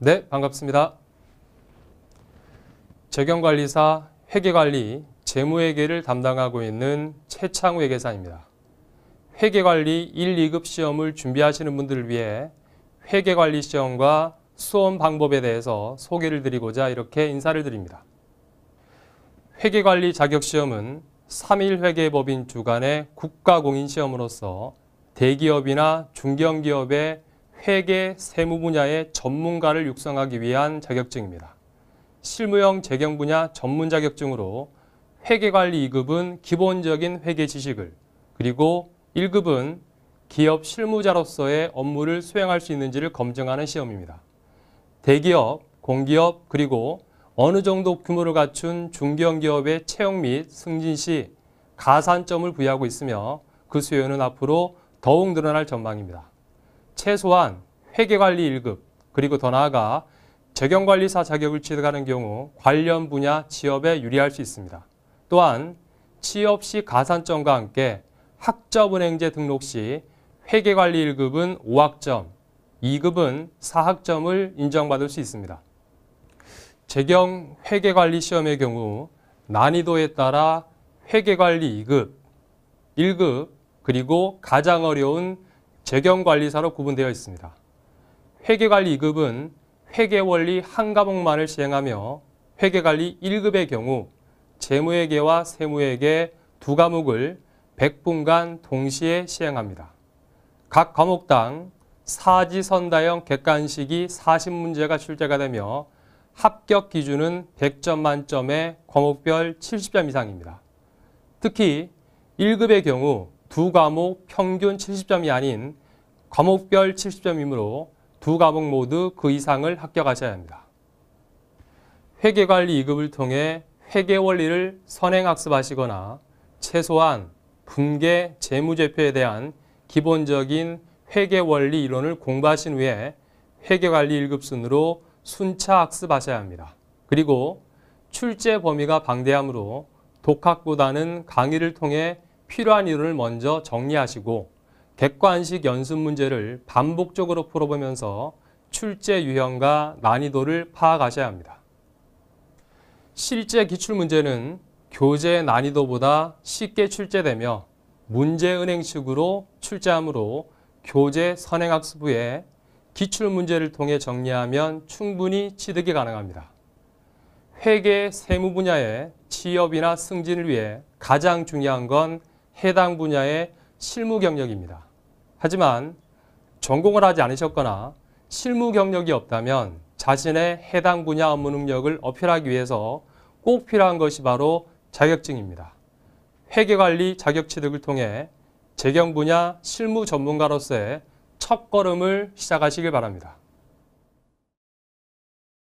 네, 반갑습니다. 재경관리사, 회계관리, 재무회계를 담당하고 있는 최창우 회계사입니다. 회계관리 1, 2급 시험을 준비하시는 분들을 위해 회계관리 시험과 수험 방법에 대해서 소개를 드리고자 이렇게 인사를 드립니다. 회계관리 자격시험은 3일 회계법인 주간의 국가공인시험으로서 대기업이나 중견기업의 회계, 세무 분야의 전문가를 육성하기 위한 자격증입니다. 실무형 재경 분야 전문 자격증으로 회계관리 2급은 기본적인 회계 지식을 그리고 1급은 기업 실무자로서의 업무를 수행할 수 있는지를 검증하는 시험입니다. 대기업, 공기업 그리고 어느 정도 규모를 갖춘 중견기업의 채용 및 승진 시 가산점을 부여하고 있으며 그 수요는 앞으로 더욱 늘어날 전망입니다. 최소한 회계관리 1급 그리고 더 나아가 재경관리사 자격을 취득하는 경우 관련 분야 취업에 유리할 수 있습니다. 또한 취업 시 가산점과 함께 학점은행제 등록 시 회계관리 1급은 5학점, 2급은 4학점을 인정받을 수 있습니다. 재경 회계관리 시험의 경우 난이도에 따라 회계관리 2급, 1급, 그리고 가장 어려운 재경관리사로 구분되어 있습니다. 회계관리 2급은 회계원리 한 과목만을 시행하며 회계관리 1급의 경우 재무회계와 세무회계 두 과목을 100분간 동시에 시행합니다. 각 과목당 사지선다형 객관식이 40문제가 출제가 되며 합격 기준은 100점 만점에 과목별 70점 이상입니다. 특히 1급의 경우 두 과목 평균 70점이 아닌 과목별 70점이므로 두 과목 모두 그 이상을 합격하셔야 합니다. 회계관리 2급을 통해 회계 원리를 선행학습하시거나 최소한 분계, 재무제표에 대한 기본적인 회계 원리 이론을 공부하신 후에 회계관리 1급 순으로 순차 학습하셔야 합니다. 그리고 출제 범위가 방대하므로 독학보다는 강의를 통해 필요한 이론을 먼저 정리하시고 객관식 연습 문제를 반복적으로 풀어보면서 출제 유형과 난이도를 파악하셔야 합니다. 실제 기출문제는 교재 난이도보다 쉽게 출제되며 문제은행식으로 출제하므로 교재 선행학습 후에 기출문제를 통해 정리하면 충분히 취득이 가능합니다. 회계 세무 분야의 취업이나 승진을 위해 가장 중요한 건 해당 분야의 실무 경력입니다. 하지만 전공을 하지 않으셨거나 실무 경력이 없다면 자신의 해당 분야 업무 능력을 어필하기 위해서 꼭 필요한 것이 바로 자격증입니다. 회계관리 자격 취득을 통해 재경 분야 실무 전문가로서의 첫걸음을 시작하시길 바랍니다.